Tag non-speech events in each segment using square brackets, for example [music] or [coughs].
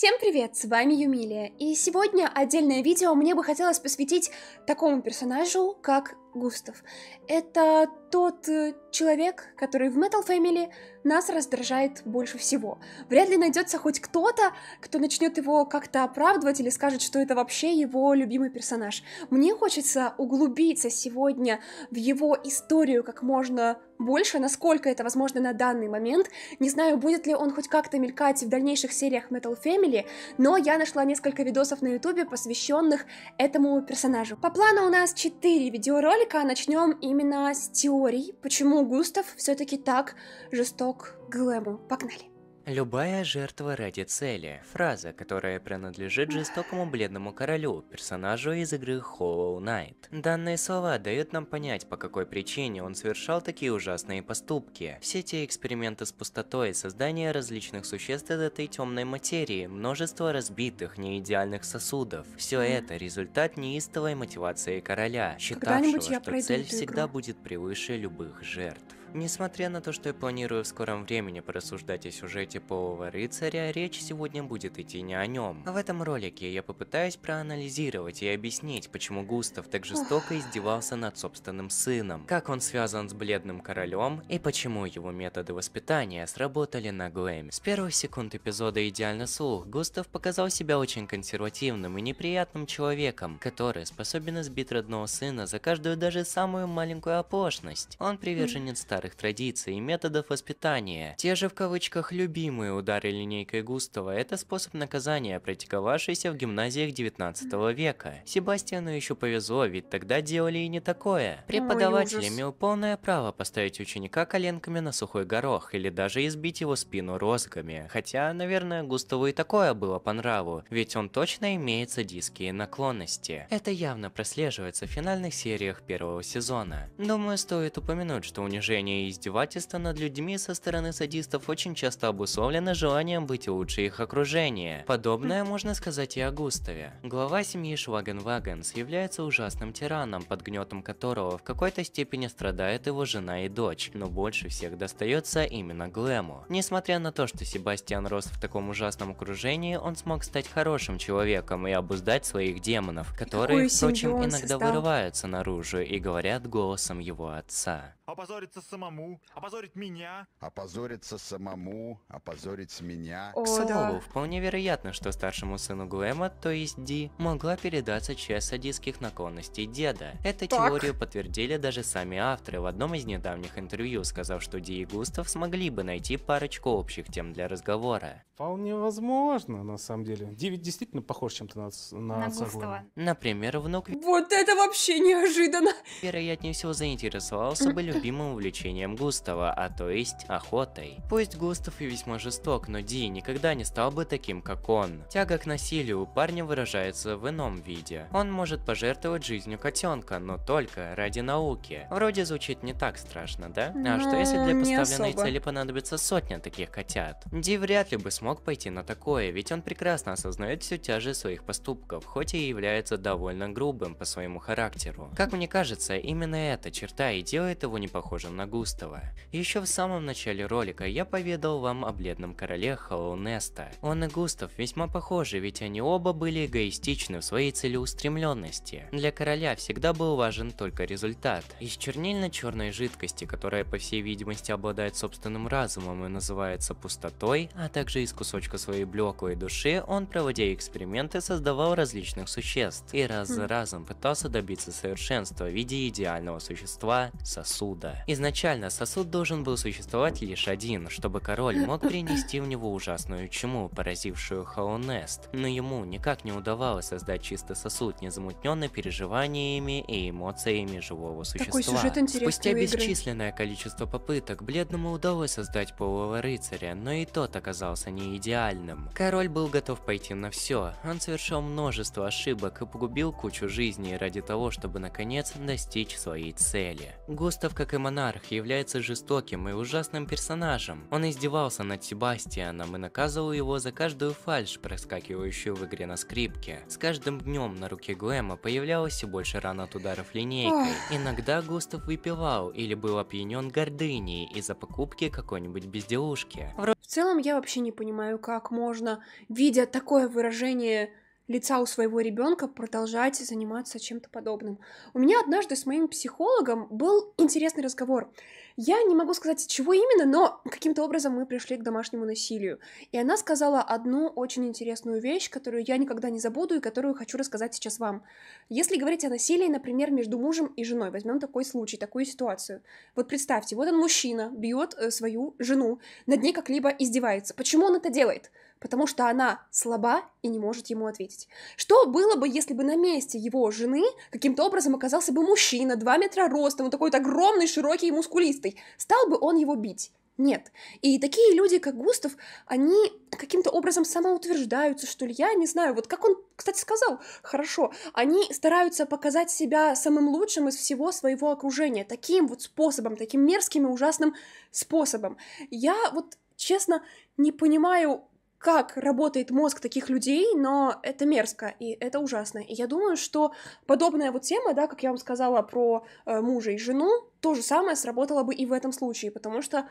Всем привет, с вами Юмилия, и сегодня отдельное видео мне бы хотелось посвятить такому персонажу, как Густав. Это тот э, человек, который в Metal Family нас раздражает больше всего. Вряд ли найдется хоть кто-то, кто начнет его как-то оправдывать или скажет, что это вообще его любимый персонаж. Мне хочется углубиться сегодня в его историю как можно больше, насколько это возможно на данный момент. Не знаю, будет ли он хоть как-то мелькать в дальнейших сериях Metal Family, но я нашла несколько видосов на ютубе, посвященных этому персонажу. По плану у нас 4 видеоролика, ролика начнем именно с теорий, почему Густав все-таки так жесток к Глэму. Погнали! Любая жертва ради цели – фраза, которая принадлежит жестокому бледному королю, персонажу из игры Hollow Knight. Данные слова дают нам понять, по какой причине он совершал такие ужасные поступки. Все те эксперименты с пустотой, создание различных существ из этой темной материи, множество разбитых, неидеальных сосудов – все это результат неистовой мотивации короля, считавшего, что цель всегда будет превыше любых жертв. Несмотря на то, что я планирую в скором времени порассуждать о сюжете Полого Рыцаря, речь сегодня будет идти не о нем. В этом ролике я попытаюсь проанализировать и объяснить, почему Густав так жестоко издевался над собственным сыном, как он связан с Бледным Королем и почему его методы воспитания сработали на Глэме. С первых секунд эпизода «Идеально слух» Густав показал себя очень консервативным и неприятным человеком, который способен избить родного сына за каждую даже самую маленькую оплошность. Он приверженец старого старых традиций и методов воспитания. Те же в кавычках «любимые» удары линейкой Густава – это способ наказания, практиковавшийся в гимназиях 19 века. Себастьяну еще повезло, ведь тогда делали и не такое. Преподаватель Ой, имел полное право поставить ученика коленками на сухой горох или даже избить его спину розгами. Хотя, наверное, Густаву и такое было по нраву, ведь он точно имеет садистские наклонности. Это явно прослеживается в финальных сериях первого сезона. Думаю, стоит упомянуть, что унижение Унижение и издевательство над людьми со стороны садистов очень часто обусловлено желанием быть лучше их окружения. Подобное можно сказать и о Густаве. Глава семьи Швагенвагенс является ужасным тираном, под гнетом которого в какой-то степени страдает его жена и дочь, но больше всех достается именно Глэму. Несмотря на то, что Себастьян рос в таком ужасном окружении, он смог стать хорошим человеком и обуздать своих демонов, которые, впрочем, иногда вырываются наружу и говорят голосом его отца опозориться самому, опозорить меня. Опозориться самому, опозорить меня. О, К слову, да. вполне вероятно, что старшему сыну Глэма, то есть Ди, могла передаться часть садистских наклонностей деда. Эту так. теорию подтвердили даже сами авторы в одном из недавних интервью, сказав, что Ди и Густав смогли бы найти парочку общих тем для разговора. Вполне возможно, на самом деле. Ди ведь действительно похож чем-то на, на, на отца Густава. Например, внук... Вот это вообще неожиданно! Вероятнее всего заинтересовался бы людьми [laughs] любимым увлечением Густава, а то есть охотой. Пусть Густав и весьма жесток, но Ди никогда не стал бы таким, как он. Тяга к насилию у парня выражается в ином виде. Он может пожертвовать жизнью котенка, но только ради науки. Вроде звучит не так страшно, да? А что если ну, для поставленной цели понадобится сотня таких котят? Ди вряд ли бы смог пойти на такое, ведь он прекрасно осознает всю тяжесть своих поступков, хоть и является довольно грубым по своему характеру. Как мне кажется, именно эта черта и делает его не похожим на Густава. Еще в самом начале ролика я поведал вам о бледном короле Неста. Он и Густав весьма похожи, ведь они оба были эгоистичны в своей целеустремленности. Для короля всегда был важен только результат. Из чернильно-черной жидкости, которая по всей видимости обладает собственным разумом и называется пустотой, а также из кусочка своей блеклой души, он, проводя эксперименты, создавал различных существ и раз за хм. разом пытался добиться совершенства в виде идеального существа – сосуда сосуда. Изначально сосуд должен был существовать лишь один, чтобы король мог принести в него ужасную чуму, поразившую Хаонест, но ему никак не удавалось создать чисто сосуд, незамутненный переживаниями и эмоциями живого существа. Такой сюжет Спустя бесчисленное игры. количество попыток, бледному удалось создать полого рыцаря, но и тот оказался не идеальным. Король был готов пойти на все, он совершил множество ошибок и погубил кучу жизней ради того, чтобы наконец достичь своей цели. Густав как и монарх, является жестоким и ужасным персонажем. Он издевался над Себастианом и наказывал его за каждую фальш, проскакивающую в игре на скрипке. С каждым днем на руке Глэма появлялось все больше ран от ударов линейкой. Иногда Густав выпивал или был опьянен гордыней из-за покупки какой-нибудь безделушки. В целом я вообще не понимаю, как можно, видя такое выражение лица у своего ребенка продолжать заниматься чем-то подобным. У меня однажды с моим психологом был интересный разговор. Я не могу сказать, чего именно, но каким-то образом мы пришли к домашнему насилию. И она сказала одну очень интересную вещь, которую я никогда не забуду и которую хочу рассказать сейчас вам. Если говорить о насилии, например, между мужем и женой, возьмем такой случай, такую ситуацию. Вот представьте, вот он мужчина, бьет э, свою жену, над ней как-либо издевается. Почему он это делает? Потому что она слаба и не может ему ответить. Что было бы, если бы на месте его жены каким-то образом оказался бы мужчина, 2 метра ростом, вот такой вот огромный, широкий мускулист футболистой, стал бы он его бить? Нет. И такие люди, как Густав, они каким-то образом самоутверждаются, что ли, я не знаю. Вот как он, кстати, сказал, хорошо, они стараются показать себя самым лучшим из всего своего окружения, таким вот способом, таким мерзким и ужасным способом. Я вот, честно, не понимаю, как работает мозг таких людей, но это мерзко, и это ужасно. И я думаю, что подобная вот тема, да, как я вам сказала про э, мужа и жену, то же самое сработало бы и в этом случае, потому что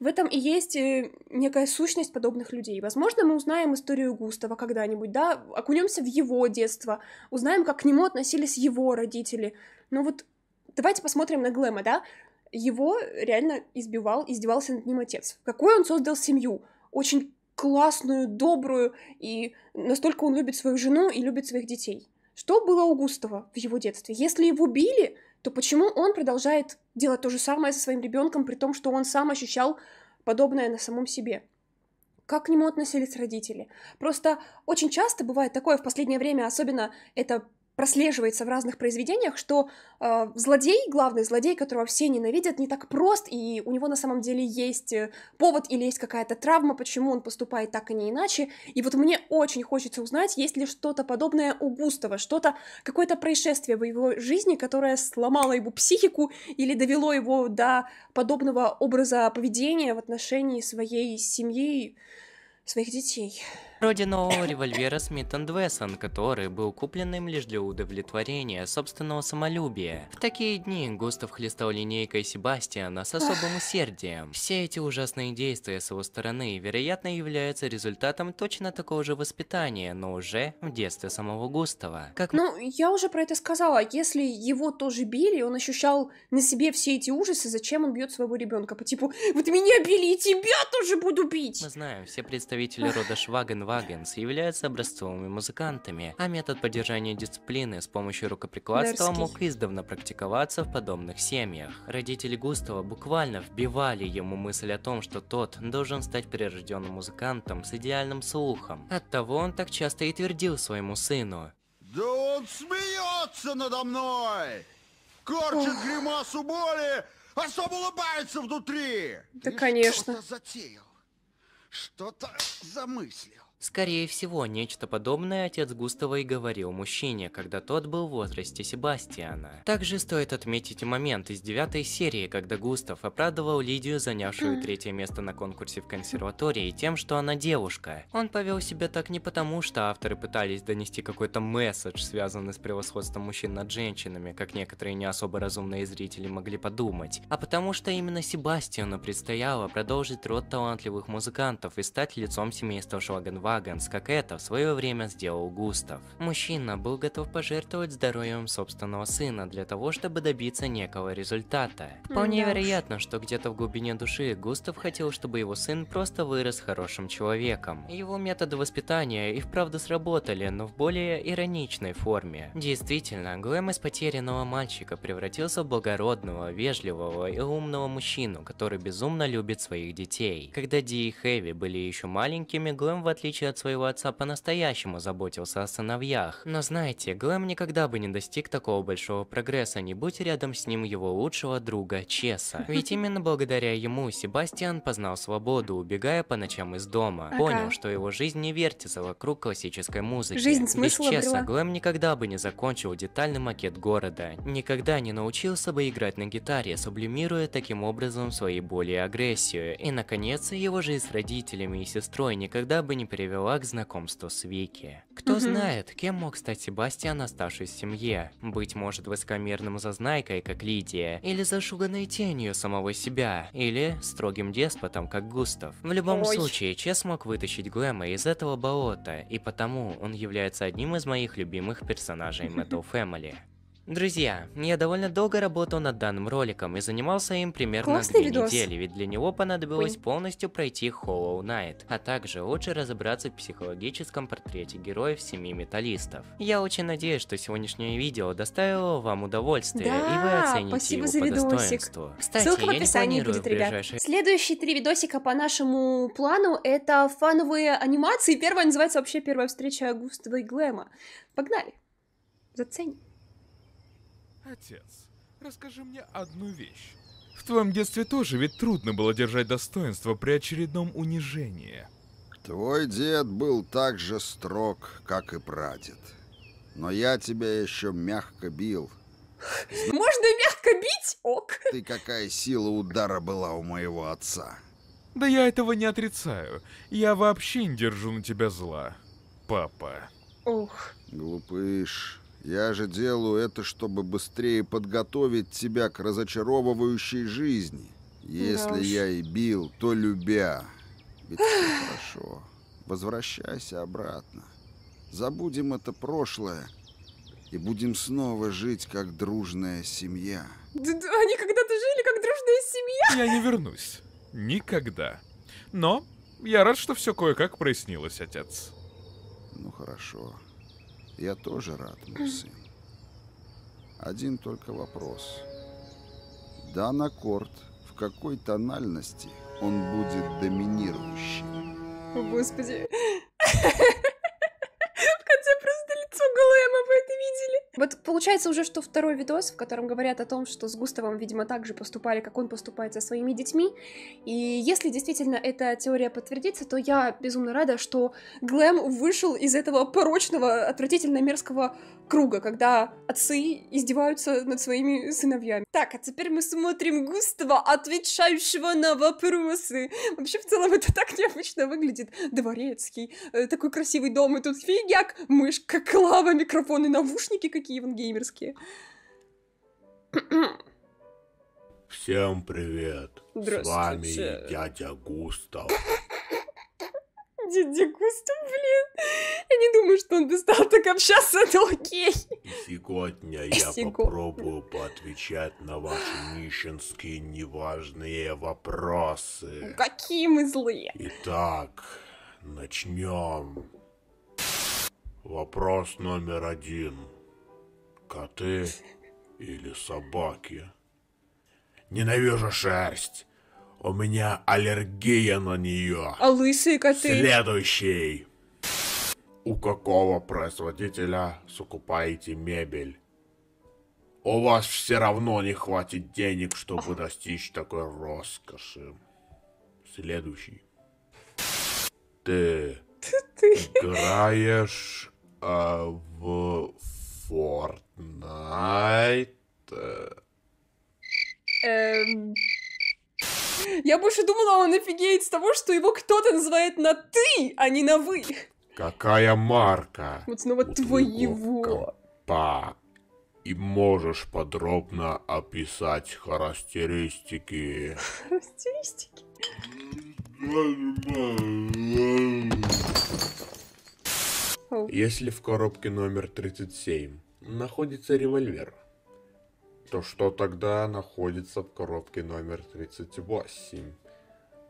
в этом и есть э, некая сущность подобных людей. Возможно, мы узнаем историю Густава когда-нибудь, да, окунемся в его детство, узнаем, как к нему относились его родители. Но вот давайте посмотрим на Глэма, да? Его реально избивал, издевался над ним отец. Какой он создал семью? Очень классную, добрую, и настолько он любит свою жену и любит своих детей. Что было у Густава в его детстве? Если его били, то почему он продолжает делать то же самое со своим ребенком, при том, что он сам ощущал подобное на самом себе? Как к нему относились родители? Просто очень часто бывает такое в последнее время, особенно это прослеживается в разных произведениях, что э, злодей, главный злодей, которого все ненавидят, не так прост, и у него на самом деле есть э, повод или есть какая-то травма, почему он поступает так и не иначе. И вот мне очень хочется узнать, есть ли что-то подобное у Густава, что-то, какое-то происшествие в его жизни, которое сломало его психику или довело его до подобного образа поведения в отношении своей семьи, своих детей вроде нового револьвера Смит Вессон, который был куплен им лишь для удовлетворения собственного самолюбия. В такие дни Густав хлестал линейкой Себастьяна с особым усердием. Все эти ужасные действия с его стороны, вероятно, являются результатом точно такого же воспитания, но уже в детстве самого Густава. Как... Ну, я уже про это сказала. Если его тоже били, он ощущал на себе все эти ужасы, зачем он бьет своего ребенка? По типу, вот меня били, и тебя тоже буду бить! Мы знаем, все представители рода Шваген Вагенс являются образцовыми музыкантами, а метод поддержания дисциплины с помощью рукоприкладства Дерзкий. мог издавна практиковаться в подобных семьях. Родители Густава буквально вбивали ему мысль о том, что тот должен стать прирожденным музыкантом с идеальным слухом. Оттого он так часто и твердил своему сыну. Да он смеется надо мной! Корчит гримасу боли, а сам улыбается внутри! Да, и конечно. Что затеял? что-то замыслил. Скорее всего, нечто подобное отец Густава и говорил мужчине, когда тот был в возрасте Себастьяна. Также стоит отметить момент из девятой серии, когда Густав оправдывал Лидию, занявшую хм. третье место на конкурсе в консерватории, тем, что она девушка. Он повел себя так не потому, что авторы пытались донести какой-то месседж, связанный с превосходством мужчин над женщинами, как некоторые не особо разумные зрители могли подумать, а потому что именно Себастьяну предстояло продолжить род талантливых музыкантов, мигрантов и стать лицом семейства Шлагенвагенс, как это в свое время сделал Густав. Мужчина был готов пожертвовать здоровьем собственного сына для того, чтобы добиться некого результата. Вполне да. вероятно, что где-то в глубине души Густав хотел, чтобы его сын просто вырос хорошим человеком. Его методы воспитания и вправду сработали, но в более ироничной форме. Действительно, Глэм из потерянного мальчика превратился в благородного, вежливого и умного мужчину, который безумно любит своих детей. Когда Ди и Хэви Гарри были еще маленькими, Глэм, в отличие от своего отца, по-настоящему заботился о сыновьях. Но знаете, Глэм никогда бы не достиг такого большого прогресса, не будь рядом с ним его лучшего друга Чеса. [laughs] Ведь именно благодаря ему Себастьян познал свободу, убегая по ночам из дома. Ага. Понял, что его жизнь не вертится вокруг классической музыки. Жизнь смысл Без Чеса обрела. Глэм никогда бы не закончил детальный макет города. Никогда не научился бы играть на гитаре, сублимируя таким образом свои боли и агрессию. И, наконец, его жизнь с родителями и сестрой никогда бы не привела к знакомству с Вики. Кто угу. знает, кем мог стать Себастьян, оставшись в семье. Быть может, высокомерным зазнайкой, как Лидия, или зашуганной тенью самого себя, или строгим деспотом, как Густав. В любом Ой. случае, Че смог вытащить Глэма из этого болота, и потому он является одним из моих любимых персонажей Metal Family. Друзья, я довольно долго работал над данным роликом и занимался им примерно Классный две видос. недели, ведь для него понадобилось Ой. полностью пройти Hollow Knight, а также лучше разобраться в психологическом портрете героев Семи Металлистов. Я очень надеюсь, что сегодняшнее видео доставило вам удовольствие, да, и вы оцените спасибо его за по достоинству. Кстати, Ссылка в описании будет, ребят. Следующие три видосика по нашему плану это фановые анимации. Первая называется вообще «Первая встреча Густава и Глэма». Погнали! Заценим. Отец, расскажи мне одну вещь. В твоем детстве тоже ведь трудно было держать достоинство при очередном унижении. Твой дед был так же строг, как и прадед. Но я тебя еще мягко бил. [laughs] Можно мягко бить? Ок. Ты какая сила удара была у моего отца. Да я этого не отрицаю. Я вообще не держу на тебя зла, папа. Ох. Глупыш. Я же делаю это, чтобы быстрее подготовить тебя к разочаровывающей жизни. Если да я и бил, то любя. Ведь все хорошо. Возвращайся обратно. Забудем это прошлое и будем снова жить как дружная семья. Они когда-то жили как дружная семья. Я не вернусь. Никогда. Но я рад, что все кое-как прояснилось, отец. Ну хорошо. Хорошо. Я тоже рад, мой сын. Один только вопрос. Да на аккорд, в какой тональности он будет доминирующим? О, Господи. получается уже, что второй видос, в котором говорят о том, что с Густавом, видимо, так же поступали, как он поступает со своими детьми. И если действительно эта теория подтвердится, то я безумно рада, что Глэм вышел из этого порочного, отвратительно мерзкого круга, когда отцы издеваются над своими сыновьями. Так, а теперь мы смотрим Густава, отвечающего на вопросы. Вообще, в целом, это так необычно выглядит. Дворецкий, э, такой красивый дом, и тут фигяк, мышка, клава, микрофоны, наушники какие в геймерские. Всем привет! С вами дядя Густав. [laughs] Дядя Густав, блин. Я не думаю, что он бы стал так общаться, это окей. Сегодня я Сегодня. попробую поотвечать на ваши нищенские неважные вопросы. Какие мы злые. Итак, начнем. Вопрос номер один. Коты или собаки? Ненавижу шерсть. У меня аллергия на нее. А лысые коты? Следующий. У какого производителя закупаете мебель? У вас все равно не хватит денег, чтобы достичь такой роскоши. Следующий. Ты, [laughs] Ты. играешь э, в Форт. Найт... Эм... Я больше думала, он офигеет с того, что его кто-то называет на «ты», а не на «вы». Какая марка? Вот снова у твоего. ПА. И можешь подробно описать характеристики. Характеристики? Если в коробке номер 37 находится револьвер, то что тогда находится в коробке номер 38?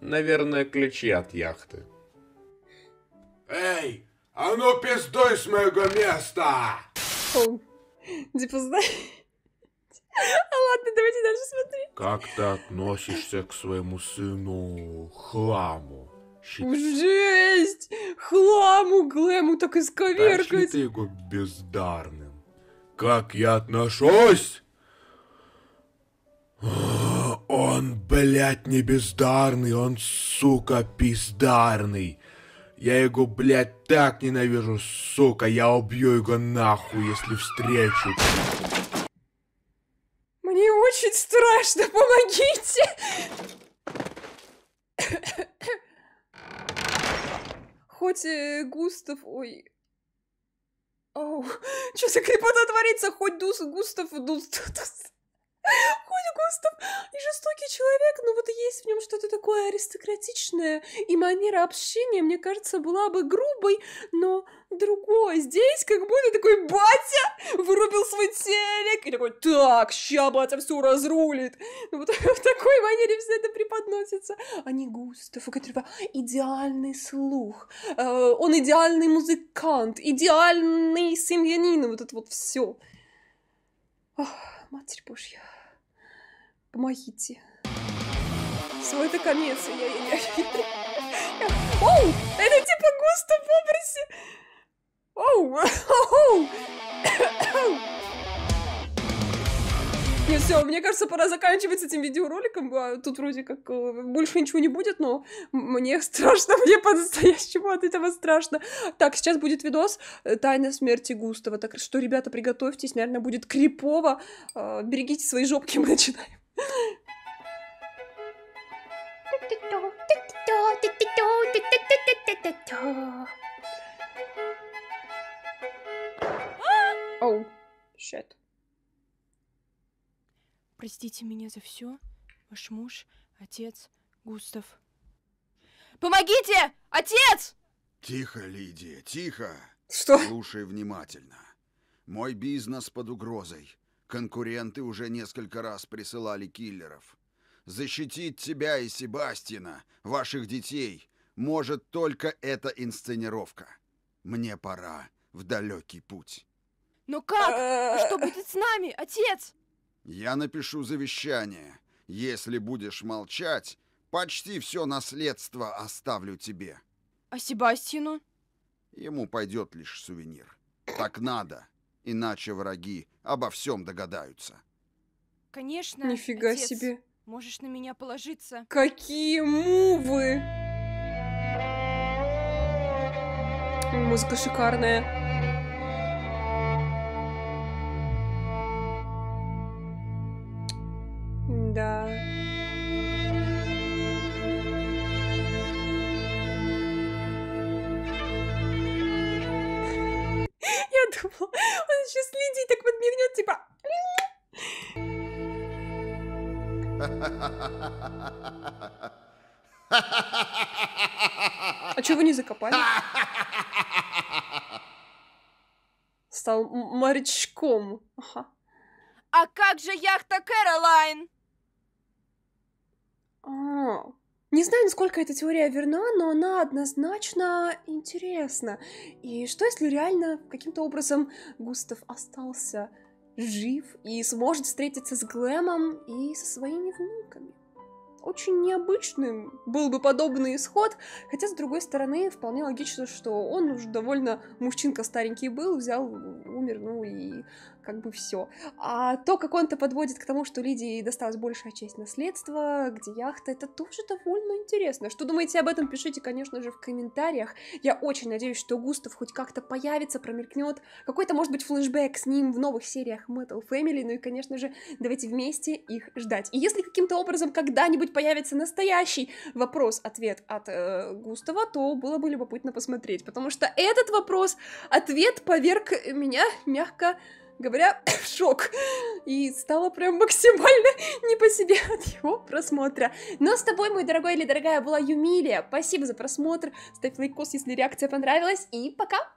Наверное, ключи от яхты. Эй, а ну пиздуй с моего места! типа, знаешь... [laughs] А ладно, давайте дальше смотри. Как ты относишься к своему сыну хламу? Щит... Жесть! Хламу, глэму так исковеркать. Тошли ты его бездарно как я отношусь? Он, блядь, не бездарный, он, сука, пиздарный. Я его, блядь, так ненавижу, сука, я убью его нахуй, если встречу. Мне очень страшно, помогите! Хоть э, Густав, ой, Оу, [laughs] что за крепота творится? Хоть Дус, густов, Дус, Дус. Густав не жестокий человек, но вот есть в нем что-то такое аристократичное, и манера общения, мне кажется, была бы грубой, но другой. Здесь как будто такой батя вырубил свой телек и такой, так, ща батя все разрулит. Ну, вот [laughs] в такой манере все это преподносится. А не Густав, у которого идеальный слух, э, он идеальный музыкант, идеальный семьянин, вот это вот все. Ох, Матерь Божья помогите. Все, это конец. Я, я, я, я. Оу! Это типа густо в образе. Оу! Оу! Не, ну все, мне кажется, пора заканчивать с этим видеороликом. А тут вроде как э, больше ничего не будет, но мне [laughs] страшно, мне по-настоящему от этого страшно. Так, сейчас будет видос э, «Тайна смерти Густава». Так что, ребята, приготовьтесь, наверное, будет крипово. Э, берегите свои жопки, [laughs] мы начинаем. Оу, oh, shit. Простите меня за все, ваш муж, отец, Густав. Помогите! Отец! Тихо, Лидия, тихо. Что? Слушай внимательно. Мой бизнес под угрозой. Конкуренты уже несколько раз присылали киллеров. Защитить тебя и Себастина, ваших детей, может только эта инсценировка. Мне пора в далекий путь. Но как? [laughs] что будет с нами, отец? Я напишу завещание. Если будешь молчать, почти все наследство оставлю тебе. А Себастину? Ему пойдет лишь сувенир. Так надо иначе враги обо всем догадаются. Конечно, Нифига отец, себе. можешь на меня положиться. Какие мувы! Музыка шикарная. чего не закопали? [laughs] Стал морячком. Ага. А как же яхта Кэролайн? А, не знаю, насколько эта теория верна, но она однозначно интересна. И что, если реально каким-то образом Густав остался жив и сможет встретиться с Глэмом и со своими внуками? очень необычным был бы подобный исход, хотя, с другой стороны, вполне логично, что он уже довольно мужчинка старенький был, взял, умер, ну и как бы все. А то, как он-то подводит к тому, что Лидии досталась большая часть наследства, где яхта, это тоже довольно интересно. Что думаете об этом, пишите, конечно же, в комментариях. Я очень надеюсь, что Густав хоть как-то появится, промелькнет. Какой-то, может быть, флешбэк с ним в новых сериях Metal Family. Ну и, конечно же, давайте вместе их ждать. И если каким-то образом когда-нибудь появится настоящий вопрос-ответ от э, Густава, то было бы любопытно посмотреть, потому что этот вопрос-ответ поверг меня, мягко говоря, [coughs] шок. И стала прям максимально [laughs] не по себе от его просмотра. Но с тобой, мой дорогой или дорогая, была Юмилия. Спасибо за просмотр. Ставь лайкос, если реакция понравилась. И пока!